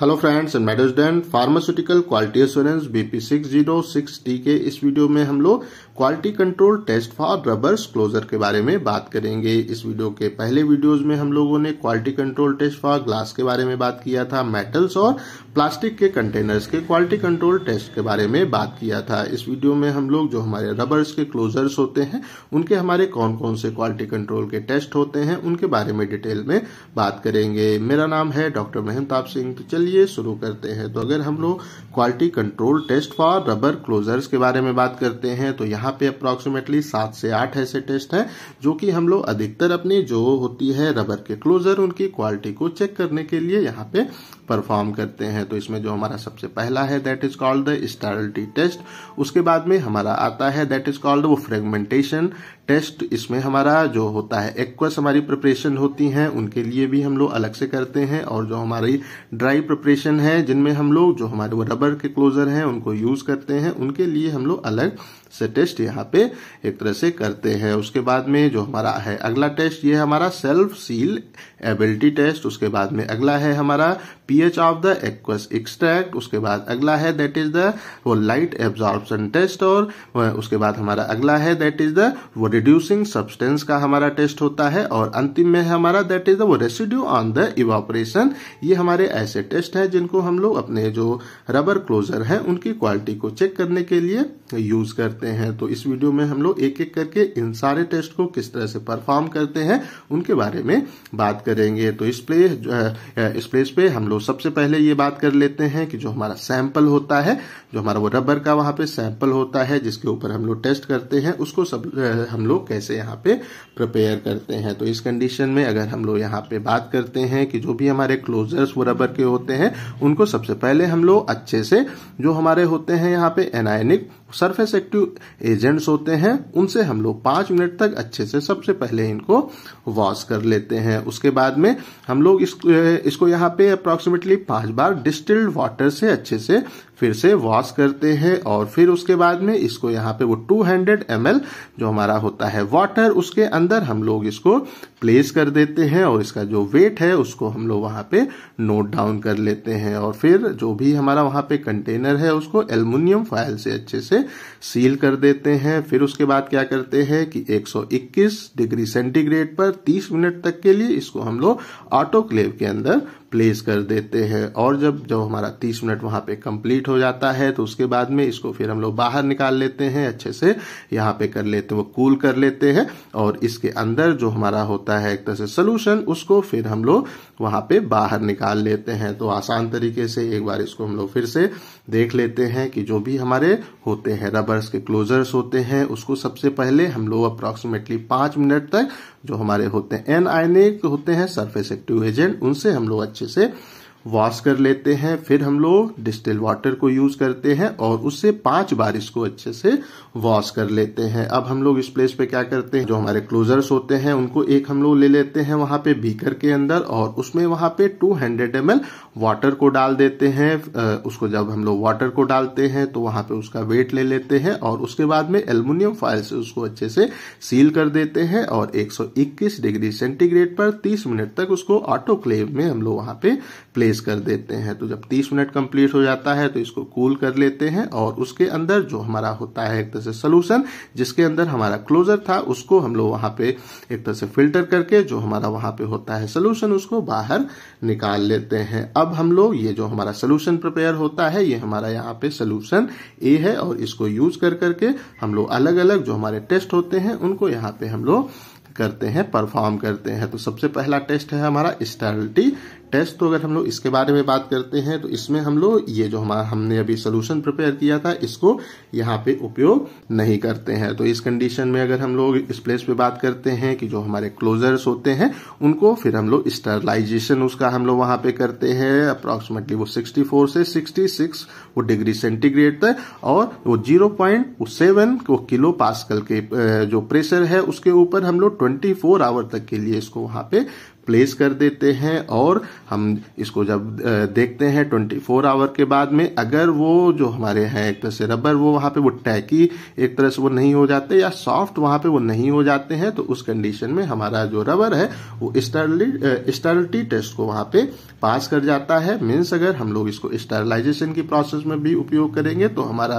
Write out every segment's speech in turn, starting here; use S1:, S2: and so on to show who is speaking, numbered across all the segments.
S1: hello friends and मेडोजडेन pharmaceutical quality assurance BP six zero six T के इस video में हम लोग quality control test for rubbers closure के बारे में बात करेंगे इस वीडियो के पहले वीडियोस में हम लोगों ने quality control test for glass के बारे में बात किया था मेटल्स और प्लास्टिक के कंटेनर्स के क्वालिटी कंट्रोल टेस्ट के बारे में बात किया था इस वीडियो में हम लोग जो हमारे रबर्स के क्लोजर्स होते हैं उनके हमारे कौन कौन से क्वालिटी कंट्रोल के टेस्ट होते हैं उनके बारे में डिटेल में बात करेंगे मेरा नाम है डॉक्टर मेहमताब सिंह तो चलिए चलिए शुरू करते हैं तो अगर हम लोग quality control test for rubber closures के बारे में बात करते हैं तो यहाँ पे अप्रोक्सीमेटली सात से आठ ऐसे टेस्ट हैं जो कि हम लोग अधिकतर अपनी जो होती है रबर के क्लोजर उनकी क्वालिटी को चेक करने के लिए यहाँ पे परफॉर्म करते हैं तो इसमें जो हमारा सबसे पहला है that is called the sterility test उसके बाद में हमारा आता है दैट इज कॉल्ड वो फ्रेगमेंटेशन टेस्ट इसमें हमारा जो होता है एक्वस हमारी प्रिपरेशन होती हैं उनके लिए भी हम लोग अलग से करते हैं और जो हमारी ड्राई प्रिपरेशन है जिनमें हम लोग जो हमारे वो रबर के क्लोजर हैं उनको यूज करते हैं उनके लिए हम लोग अलग से टेस्ट यहाँ पे एक तरह से करते हैं उसके बाद में जो हमारा है अगला टेस्ट ये हमारा सेल्फ सील एबिलिटी टेस्ट उसके बाद में अगला है हमारा pH of the aqueous extract उसके बाद अगला है दैट इज द वो लाइट एब्जॉर्प्शन टेस्ट और उसके बाद हमारा अगला है दैट इज द वो रिड्यूसिंग सब्सटेंस का हमारा टेस्ट होता है और अंतिम में है हमारा दैट इज द वो रेसिड्यू ऑन द इवापरेशन ये हमारे ऐसे टेस्ट है जिनको हम लोग अपने जो रबर क्लोजर है उनकी क्वालिटी को चेक करने के लिए यूज करते करते हैं तो इस वीडियो में हम लोग एक एक करके इन सारे टेस्ट को किस तरह से परफॉर्म करते हैं उनके बारे में बात करेंगे तो इस प्ले इस प्लेस पे हम लोग सबसे पहले ये बात कर लेते हैं कि जो हमारा सैंपल होता है जो हमारा वो रबर का वहां पे सैंपल होता है जिसके ऊपर हम लोग टेस्ट करते हैं उसको सब हम लोग कैसे यहाँ पे प्रिपेयर करते हैं तो इस कंडीशन में अगर हम लोग यहाँ पे बात करते हैं कि जो भी हमारे क्लोजर्स वो रबर के होते हैं उनको सबसे पहले हम लोग अच्छे से जो हमारे होते हैं यहाँ पे एनायनिक सरफेस एक्टिव एजेंट्स होते हैं उनसे हम लोग पांच मिनट तक अच्छे से सबसे पहले इनको वॉश कर लेते हैं उसके बाद में हम लोग इसको इसको यहाँ पे अप्रोक्सीमेटली पांच बार डिस्टिल्ड वाटर से अच्छे से फिर से वॉश करते हैं और फिर उसके बाद में इसको यहाँ पे वो 200 हंड्रेड जो हमारा होता है वाटर उसके अंदर हम लोग इसको प्लेस कर देते हैं और इसका जो वेट है उसको हम लोग वहाँ पे नोट डाउन कर लेते हैं और फिर जो भी हमारा वहाँ पे कंटेनर है उसको एल्युमिनियम फाइल से अच्छे से सील कर देते हैं फिर उसके बाद क्या करते हैं कि एक डिग्री सेंटीग्रेड पर तीस मिनट तक के लिए इसको हम लोग ऑटोक्लेव के अंदर प्लेस कर देते हैं और जब जब हमारा तीस मिनट वहां पे कंप्लीट हो जाता है तो उसके बाद में इसको फिर हम लोग बाहर निकाल लेते हैं अच्छे से यहाँ पे कर लेते हैं वो कूल कर लेते हैं और इसके अंदर जो हमारा होता है एक तरह से सोल्यूशन उसको फिर हम लोग वहां पे बाहर निकाल लेते हैं तो आसान तरीके से एक बार इसको हम लोग फिर से देख लेते हैं कि जो भी हमारे होते हैं रबर्स के क्लोजर्स होते हैं उसको सबसे पहले हम लोग अप्रोक्सीमेटली पांच मिनट तक जो हमारे होते हैं एन आयनिक होते हैं सरफेस एक्टिव एजेंट उनसे हम लोग अच्छे से वॉश कर लेते हैं फिर हम लोग डिस्टिल वाटर को यूज करते हैं और उससे पांच बार इसको अच्छे से वॉश कर लेते हैं अब हम लोग इस प्लेस पे क्या करते हैं जो हमारे क्लोजर्स होते हैं उनको एक हम लोग ले लेते हैं वहां पे बीकर के अंदर और उसमें वहां पे 200 हंड्रेड एम वाटर को डाल देते हैं उसको जब हम लोग वाटर को डालते हैं तो वहां पे उसका वेट ले लेते हैं और उसके बाद में एल्यूमिनियम फाइल से उसको अच्छे से सील कर देते हैं और एक डिग्री सेंटीग्रेड पर तीस मिनट तक उसको ऑटोक्लेव में हम लोग वहां पे प्लेस कर देते हैं तो जब 30 मिनट कंप्लीट हो जाता है तो इसको कूल कर लेते हैं और उसके अंदर जो हमारा होता है एक तरह से सोलूशन जिसके अंदर हमारा क्लोजर था उसको हम लोग वहां पे एक तरह से फिल्टर करके जो हमारा वहां पे होता है सोलूशन उसको बाहर निकाल लेते हैं अब हम लोग ये जो हमारा सोलूशन प्रिपेयर होता है ये हमारा यहाँ पे सोलूशन ए है और इसको यूज कर करके हम लोग अलग अलग जो हमारे टेस्ट होते हैं उनको यहाँ पे हम लोग करते हैं परफॉर्म करते हैं तो सबसे पहला टेस्ट है हमारा स्टेरिलिटी टेस्ट तो अगर हम लोग इसके बारे में बात करते हैं तो इसमें हम लोग ये जो हमारा हमने अभी सोल्यूशन प्रिपेयर किया था इसको यहाँ पे उपयोग नहीं करते हैं तो इस कंडीशन में अगर हम लोग इस प्लेस पे बात करते हैं कि जो हमारे क्लोजर्स होते हैं उनको फिर हम लोग स्टरलाइजेशन उसका हम लोग वहां पे करते हैं अप्रोक्सीमेटली वो सिक्सटी से सिक्सटी वो डिग्री सेंटीग्रेड तक और वो जीरो को किलो पास्कल के जो प्रेशर है उसके ऊपर हम लोग ट्वेंटी आवर तक के लिए इसको वहां पे प्लेस कर देते हैं और हम इसको जब देखते हैं ट्वेंटी फोर आवर के बाद में अगर वो जो हमारे हैं एक तरह से रबर वो वहाँ पे वो टैकी एक तरह से वो नहीं हो जाते या सॉफ्ट वहाँ पे वो नहीं हो जाते हैं तो उस कंडीशन में हमारा जो रबर है वो स्टर्लिटी टेस्ट को वहाँ पे पास कर जाता है मीन्स अगर हम लोग इसको स्टरलाइजेशन की प्रोसेस में भी उपयोग करेंगे तो हमारा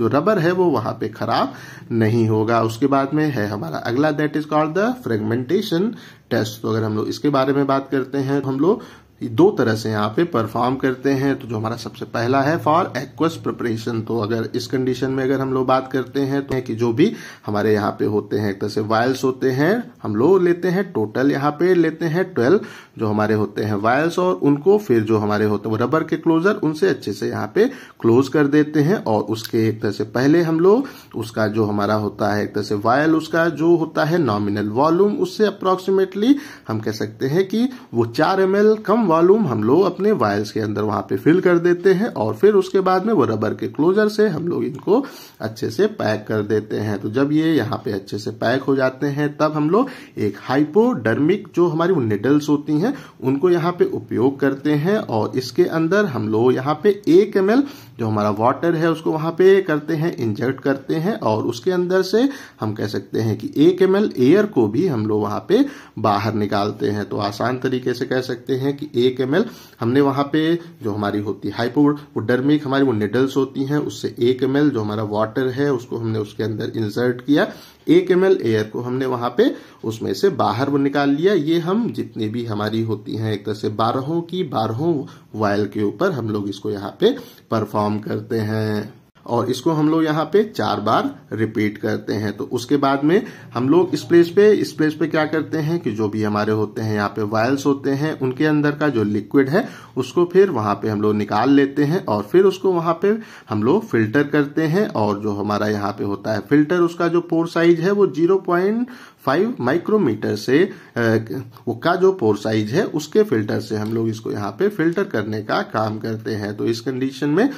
S1: जो रबर है वो वहां पे खराब नहीं होगा उसके बाद में है हमारा अगला that is called the fragmentation test तो अगर हम लोग इसके बारे में बात करते हैं तो हम लोग दो तरह से यहाँ पे परफॉर्म करते हैं तो जो हमारा सबसे पहला है फॉर एक्वस प्रिपरेशन तो अगर इस कंडीशन में अगर हम लोग बात करते हैं तो है कि जो भी हमारे यहाँ पे होते हैं एक तरह से वायल्स होते हैं हम लोग लेते हैं टोटल यहाँ पे लेते हैं ट्वेल्व जो हमारे होते हैं वायल्स और उनको फिर जो हमारे होते हैं रबर के क्लोजर उनसे अच्छे से यहाँ पे क्लोज कर देते हैं और उसके एक तरह से पहले हम लोग उसका जो हमारा होता है एक तरह से वायल उसका जो होता है नॉमिनल वॉल्यूम उससे अप्रोक्सीमेटली हम कह सकते हैं कि वो चार एम कम वॉल्यूम हम लोग अपने वायल्स के अंदर वहां पे फिल कर देते हैं और फिर उसके बाद में वो रबर के क्लोजर से हम लोग इनको अच्छे से पैक कर देते हैं तो जब ये यहाँ पे अच्छे से पैक हो जाते हैं तब हम लोग एक हाइपोडर्मिक जो हमारी निडल्स होती हैं उनको यहाँ पे उपयोग करते हैं और इसके अंदर हम लोग यहाँ पे एक एम जो हमारा वाटर है उसको वहां पे करते हैं इंजेक्ट करते हैं और उसके अंदर से हम कह सकते हैं कि एक एम एयर को भी हम लोग वहां पे बाहर निकालते हैं तो आसान तरीके से कह सकते हैं कि एक एम हमने वहां पे जो हमारी होती है हाइपोडर्मिक हमारी वो निडल्स होती हैं उससे एक एम जो हमारा वाटर है उसको हमने उसके अंदर इंसर्ट किया एक एम एयर को हमने वहां पे उसमें से बाहर वो निकाल लिया ये हम जितनी भी हमारी होती हैं एक तरह से बारहों की बारहों वायल के ऊपर हम लोग इसको यहाँ पे परफॉर्म करते हैं और इसको हम लोग यहाँ पे चार बार रिपीट करते हैं तो उसके बाद में हम लोग इस प्लेस पे इस प्लेस पे क्या करते हैं कि जो भी हमारे होते हैं यहाँ पे वायल्स होते हैं उनके अंदर का जो लिक्विड है उसको फिर वहां पे हम लोग निकाल लेते हैं और फिर उसको वहां पे हम लोग फिल्टर करते हैं और जो हमारा यहाँ पे होता है फिल्टर उसका जो पोर साइज है वो जीरो पॉइंट फाइव माइक्रोमीटर से का जो पोर साइज है उसके फिल्टर से हम लोग इसको यहाँ पे फिल्टर करने का काम करते हैं तो इस कंडीशन में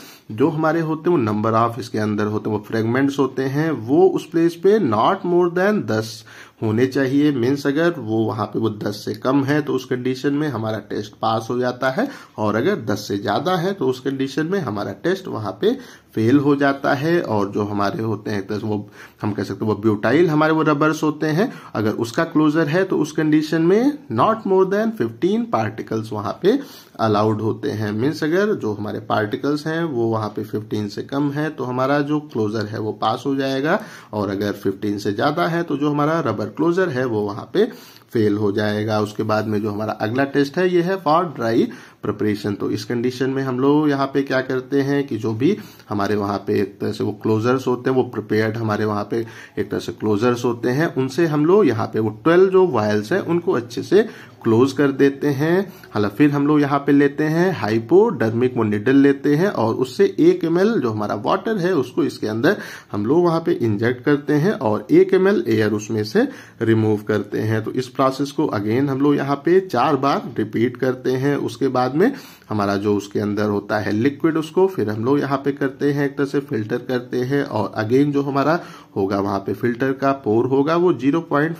S1: जो हमारे होते हैं वो नंबर ऑफ इसके अंदर होते हैं वो फ्रेगमेंट्स होते हैं वो उस प्लेस पे नॉट मोर देन दस होने चाहिए मीन्स अगर वो वहां पे वो दस से कम है तो उस कंडीशन में हमारा टेस्ट पास हो जाता है और अगर दस से ज़्यादा है तो उस कंडीशन में हमारा टेस्ट वहां पे फेल हो जाता है और जो हमारे होते हैं तो वो हम कह सकते हैं वो ब्यूटाइल हमारे वो रबर्स होते हैं अगर उसका क्लोजर है तो उस कंडीशन में नॉट मोर देन 15 पार्टिकल्स वहां पे अलाउड होते हैं मीन्स अगर जो हमारे पार्टिकल्स हैं वो वहाँ पे 15 से कम है तो हमारा जो क्लोजर है वो पास हो जाएगा और अगर 15 से ज़्यादा है तो जो हमारा रबर क्लोजर है वो वहां पे फेल हो जाएगा उसके बाद में जो हमारा अगला टेस्ट है ये है फॉर ड्राई प्रिपरेशन तो इस कंडीशन में हम लोग यहाँ पे क्या करते हैं कि जो भी हमारे वहाँ पे एक तरह से वो क्लोजर्स होते हैं वो प्रिपेयर्ड हमारे वहाँ पे एक तरह से क्लोजर्स होते हैं उनसे हम लोग यहाँ पे वो ट्वेल्व जो वायल्स हैं उनको अच्छे से क्लोज कर देते हैं हालांकि फिर हम लोग यहाँ पे लेते हैं हाइपोडर्मिक निडल लेते हैं और उससे एक एम जो हमारा वाटर है उसको इसके अंदर हम लोग वहाँ पे इंजेक्ट करते हैं और एक एम एयर उसमें से रिमूव करते हैं तो इस प्रोसेस को अगेन हम लोग यहाँ पे चार बार रिपीट करते हैं उसके बाद बाद में हमारा जो उसके अंदर होता है लिक्विड उसको फिर हम लोग यहाँ पे करते हैं एक तरह से फिल्टर करते हैं और अगेन जो हमारा होगा वहां पे फिल्टर का पोर होगा वो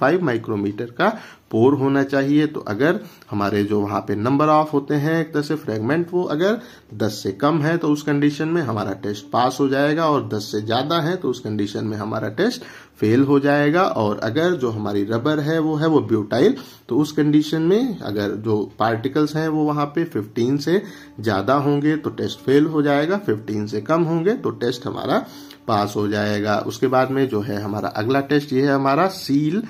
S1: फाइव माइक्रोमीटर का पोर होना चाहिए तो अगर हमारे जो वहां पे नंबर ऑफ होते हैं एक तरह से फ्रेगमेंट वो अगर 10 से कम है तो उस कंडीशन में हमारा टेस्ट पास हो जाएगा और 10 से ज्यादा है तो उस कंडीशन में हमारा टेस्ट फेल हो जाएगा और अगर जो हमारी रबर है वो है वो ब्यूटाइल तो उस कंडीशन में अगर जो पार्टिकल्स हैं वो वहां पे 15 से ज्यादा होंगे तो टेस्ट फेल हो जाएगा 15 से कम होंगे तो टेस्ट हमारा पास हो जाएगा उसके बाद में जो है हमारा अगला टेस्ट ये है हमारा सील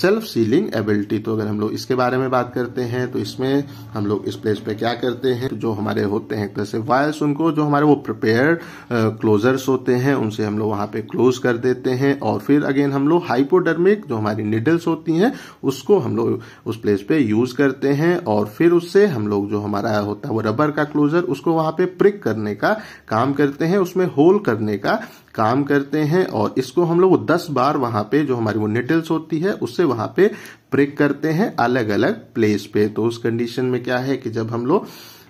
S1: सेल्फ सीलिंग एबिलिटी तो अगर हम लोग इसके बारे में बात करते हैं तो इसमें हम लोग इस प्लेस पे क्या करते हैं तो जो हमारे होते हैं जैसे तरह से वायर्स उनको जो हमारे वो प्रिपेयर क्लोजर्स होते हैं उनसे हम लोग वहां पे क्लोज कर देते हैं और फिर अगेन हम लोग हाइपोडर्मिक जो हमारी निडल्स होती हैं उसको हम लोग उस प्लेस पे यूज करते हैं और फिर उससे हम लोग जो हमारा होता है वो रबर का क्लोजर उसको वहां पे प्रिक करने का काम करते हैं उसमें होल करने का काम करते हैं और इसको हम लोग दस बार वहां पे जो हमारी वो निटल्स होती है उससे वहां पे प्रिक करते हैं अलग अलग प्लेस पे तो उस कंडीशन में क्या है कि जब हम लोग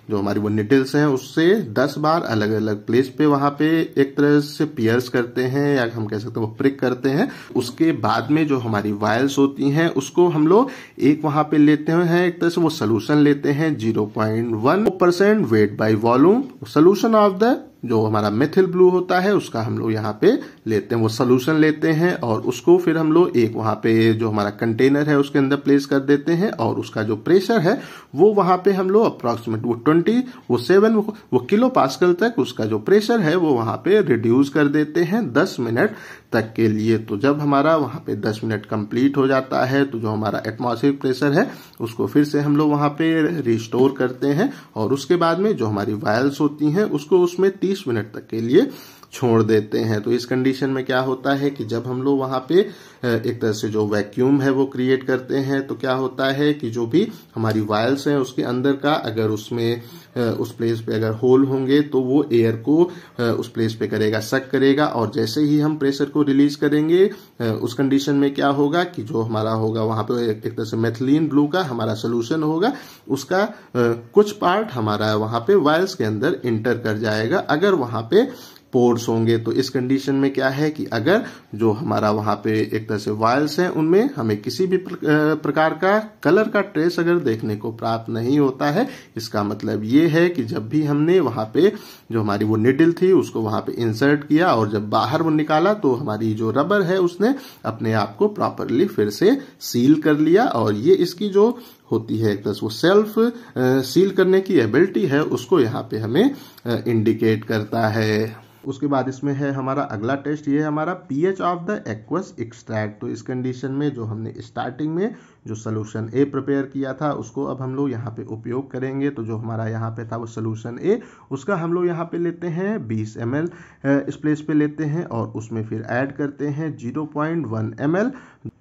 S1: जो हमारी वो निटल्स हैं उससे दस बार अलग अलग प्लेस पे वहां पे एक तरह से पियर्स करते हैं या हम कह सकते हैं वो प्रिक करते हैं उसके बाद में जो हमारी वायल्स होती हैं उसको हम लोग एक वहां पे लेते हैं एक तरह से वो सोल्यूशन लेते हैं zero point one percent weight by volume solution of the जो हमारा मेथिल ब्लू होता है उसका हम लोग यहाँ पे लेते हैं वो सोल्यूशन लेते हैं और उसको फिर हम लोग एक वहाँ पे जो हमारा कंटेनर है उसके अंदर प्लेस कर देते हैं और उसका जो प्रेशर है वो वहां पे हम लोग अप्रोक्सीमेट वो ट्वेंटी वो सेवन वो किलो पास्कल तक उसका जो प्रेशर है वो वहां पे रिड्यूस कर देते हैं दस मिनट तक के लिए तो जब हमारा वहाँ पे 10 मिनट कंप्लीट हो जाता है तो जो हमारा एटमॉस्फेयर प्रेशर है उसको फिर से हम लोग वहाँ पे रिस्टोर करते हैं और उसके बाद में जो हमारी वायल्स होती हैं उसको उसमें 30 मिनट तक के लिए छोड़ देते हैं तो इस कंडीशन में क्या होता है कि जब हम लोग वहाँ पे एक तरह से जो वैक्यूम है वो क्रिएट करते हैं तो क्या होता है कि जो भी हमारी वायल्स हैं उसके अंदर का अगर उसमें उस प्लेस पे अगर होल होंगे तो वो एयर को उस प्लेस पे करेगा सक करेगा और जैसे ही हम प्रेशर को रिलीज करेंगे उस कंडीशन में क्या होगा कि जो हमारा होगा वहां पे एक तरह से मेथलीन ब्लू का हमारा सोल्यूशन होगा उसका कुछ पार्ट हमारा वहां पे वायर्स के अंदर इंटर कर जाएगा अगर वहां पर पोर्स होंगे तो इस कंडीशन में क्या है कि अगर जो हमारा वहां पे एक तरह से वायल्स हैं उनमें हमें किसी भी प्रकार का कलर का ट्रेस अगर देखने को प्राप्त नहीं होता है इसका मतलब ये है कि जब भी हमने वहां पे जो हमारी वो निडिल थी उसको वहां पे इंसर्ट किया और जब बाहर वो निकाला तो हमारी जो रबर है उसने अपने आप को प्रॉपरली फिर से सील कर लिया और ये इसकी जो होती है एक तरह से वो सेल्फ आ, सील करने की एबिलिटी है उसको यहाँ पे हमें इंडिकेट करता है उसके बाद इसमें है हमारा अगला टेस्ट ये हमारा हमारा pH of the aqueous extract तो इस कंडीशन में जो हमने स्टार्टिंग में जो सोल्यूशन ए प्रिपेयर किया था उसको अब हम लोग यहाँ पे उपयोग करेंगे तो जो हमारा यहाँ पे था वो सोल्यूशन ए उसका हम लोग यहाँ पे लेते हैं 20 एम इस प्लेस पे लेते हैं और उसमें फिर ऐड करते हैं 0.1 पॉइंट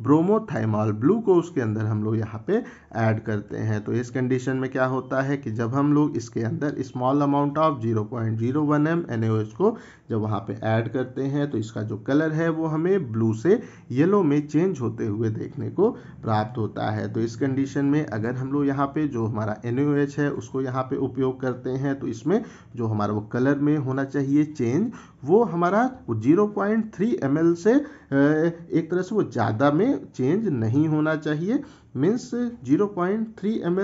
S1: ब्रोमोथाइमॉल ब्लू को उसके अंदर हम लोग यहाँ पे ऐड करते हैं तो इस कंडीशन में क्या होता है कि जब हम लोग इसके अंदर small amount of 0.01 point zero one M N को जब वहाँ पे ऐड करते हैं तो इसका जो कलर है वो हमें ब्लू से येलो में चेंज होते हुए देखने को प्राप्त होता है तो इस कंडीशन में अगर हम लोग यहाँ पे जो हमारा एन है उसको यहाँ पे उपयोग करते हैं तो इसमें जो हमारा वो कलर में होना चाहिए चेंज वो हमारा जीरो पॉइंट थ्री एम से एक तरह से वो ज़्यादा में चेंज नहीं होना चाहिए means zero point three M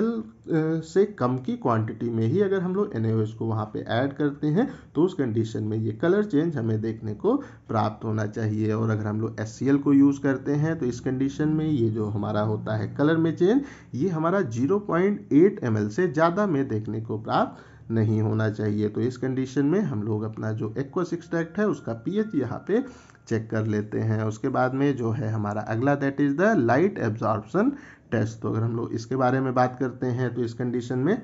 S1: से कम की क्वांटिटी में ही अगर हम लोग एन को वहाँ पे ऐड करते हैं तो उस कंडीशन में ये कलर चेंज हमें देखने को प्राप्त होना चाहिए और अगर हम लोग एस को यूज़ करते हैं तो इस कंडीशन में ये जो हमारा होता है कलर में चेंज ये हमारा जीरो पॉइंट एट एम से ज़्यादा में देखने को प्राप्त नहीं होना चाहिए तो इस कंडीशन में हम लोग अपना जो एक्वस एक्सट्रैक्ट है उसका पीएच यहाँ पे चेक कर लेते हैं उसके बाद में जो है हमारा अगला that is the light absorption test तो अगर हम लोग इसके बारे में बात करते हैं तो इस कंडीशन में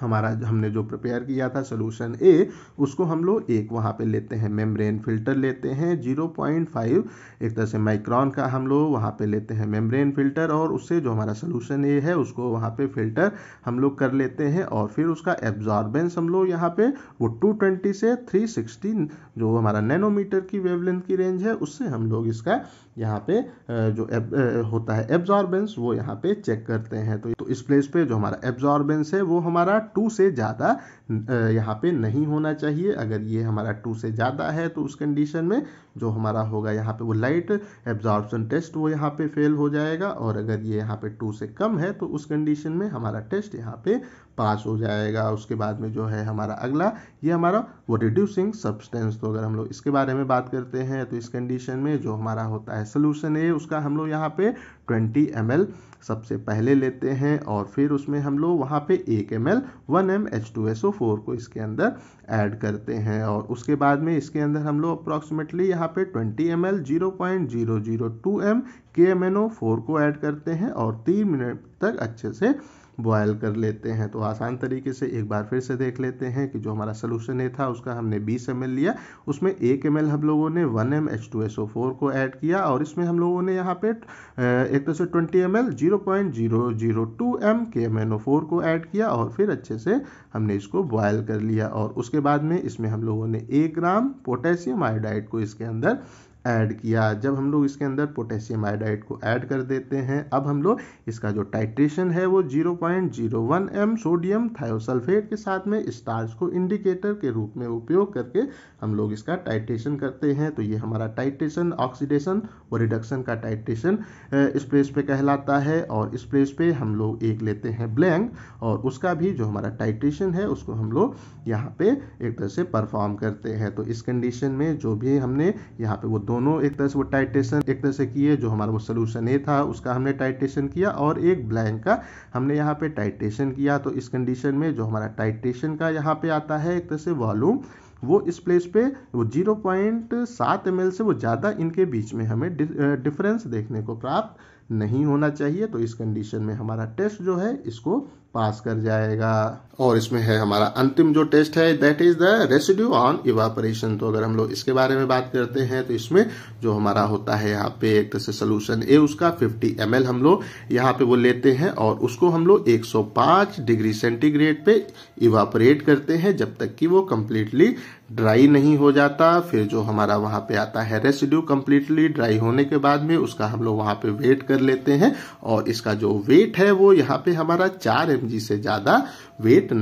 S1: हमारा हमने जो प्रिपेयर किया था सोल्यूशन ए उसको हम लोग एक वहाँ पे लेते हैं मेम्ब्रेन फिल्टर लेते हैं 0.5 एक तरह से माइक्रॉन का हम लोग वहाँ पे लेते हैं मेम्ब्रेन फिल्टर और उससे जो हमारा सोल्यूशन ए है उसको वहाँ पे फिल्टर हम लोग कर लेते हैं और फिर उसका एब्जॉर्बेंस हम लोग यहाँ पे वो 220 से 360 जो हमारा नैनोमीटर की वेवलेंथ की रेंज है उससे हम लोग इसका यहाँ पे जो एब, होता है एब्जॉर्बेंस वो यहाँ पे चेक करते हैं तो, तो इस प्लेस पे जो हमारा एब्जॉर्बेंस है वो हमारा टू से ज़्यादा यहाँ पे नहीं होना चाहिए अगर ये हमारा टू से ज़्यादा है तो उस कंडीशन में जो हमारा होगा यहाँ पे वो लाइट एब्जॉर्बन टेस्ट वो यहाँ पे फेल हो जाएगा और अगर ये यहाँ पे टू से कम है तो उस कंडीशन में हमारा टेस्ट यहाँ पे पास हो जाएगा उसके बाद में जो है हमारा अगला ये हमारा वो रिड्यूसिंग सब्सटेंस तो अगर हम लोग इसके बारे में बात करते हैं तो इस कंडीशन में जो हमारा होता है सोल्यूशन ए उसका हम लोग यहाँ पे ट्वेंटी एम सबसे पहले लेते हैं और फिर उसमें हम लोग वहाँ पे एक M L one M H two S O four को इसके अंदर ऐड करते हैं और उसके बाद में इसके अंदर हम लोग अप्रॉक्सीमेटली यहाँ पे twenty M L zero point zero zero two M K M N O four को ऐड करते हैं और तीन मिनट तक अच्छे से बॉयल कर लेते हैं तो आसान तरीके से एक बार फिर से देख लेते हैं कि जो हमारा सोलूशन ए था उसका हमने बीस एम लिया उसमें एक एम हम लोगों ने one M H two S O four को ऐड किया और इसमें हम लोगों ने यहाँ पे एक तरह से twenty M L zero point zero zero two M K M N O four को ऐड किया और फिर अच्छे से हमने इसको बॉयल कर लिया और उसके बाद में इसमें हम लोगों ने एक ग्राम पोटेशियम आयोडाइड को इसके अंदर ऐड किया जब हम लोग इसके अंदर पोटेशियम आयोडाइड को ऐड कर देते हैं अब हम लोग इसका जो टाइट्रेशन है वो 0.01 एम सोडियम थायोसल्फेट के साथ में स्टार्च को इंडिकेटर के रूप में उपयोग करके हम लोग इसका टाइट्रेशन करते हैं तो ये हमारा टाइट्रेशन ऑक्सीडेशन और रिडक्शन का टाइट्रेशन इस प्लेस पे कहलाता है और इस प्लेस पे हम लोग एक लेते हैं ब्लैंक और उसका भी जो हमारा टाइट्रेशन है उसको हम लोग यहाँ पे एक तरह से परफॉर्म करते हैं तो इस कंडीशन में जो भी हमने यहाँ पे वो दो दोनों एक तरह से वो टाइटेशन एक तरह से किए जो हमारा वो सोल्यूशन ए था उसका हमने टाइटेशन किया और एक ब्लैंक का हमने यहाँ पे टाइटेशन किया तो इस कंडीशन में जो हमारा टाइटेशन का यहाँ पे आता है एक तरह से वॉल्यूम वो इस प्लेस पे वो जीरो पॉइंट सात एम से वो ज़्यादा इनके बीच में हमें डिफरेंस देखने को प्राप्त नहीं होना चाहिए तो इस कंडीशन में हमारा टेस्ट जो है इसको पास कर जाएगा और इसमें है हमारा अंतिम जो टेस्ट है that is the residue on evaporation तो अगर हम लोग इसके बारे में बात करते हैं तो इसमें जो हमारा होता है यहाँ पे एक तरह से सोल्यूशन ए उसका 50 एम हम लोग यहाँ पे वो लेते हैं और उसको हम लोग 105 डिग्री सेंटीग्रेड पे इवापोरेट करते हैं जब तक कि वो कम्प्लीटली ड्राई नहीं हो जाता फिर जो हमारा वहां पे आता है रेसिड्यू कम्प्लीटली ड्राई होने के बाद में उसका हम लोग वहां पे वेट कर लेते हैं और इसका जो वेट है वो यहाँ पे हमारा चार एम जी से ज्यादा वेट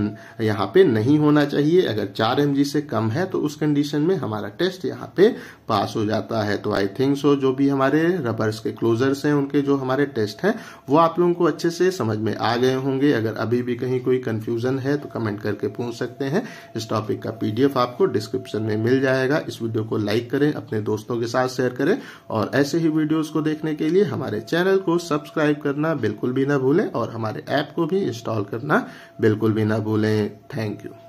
S1: यहाँ पे नहीं होना चाहिए अगर चार एम से कम है तो उस कंडीशन में हमारा टेस्ट यहाँ पे पास हो जाता है तो आई थिंक सो जो भी हमारे रबर्स के क्लोजर्स हैं उनके जो हमारे टेस्ट हैं वो आप लोगों को अच्छे से समझ में आ गए होंगे अगर अभी भी कहीं कोई कंफ्यूजन है तो कमेंट करके पूछ सकते हैं इस टॉपिक का पीडीएफ आपको डिस्क्रिप्शन में मिल जाएगा इस वीडियो को लाइक करें अपने दोस्तों के साथ शेयर करें और ऐसे ही वीडियोज को देखने के लिए हमारे चैनल को सब्सक्राइब करना बिल्कुल भी ना भूलें और हमारे ऐप को भी इंस्टॉल करना बिल्कुल बिल्कुल भी ना भूलें थैंक यू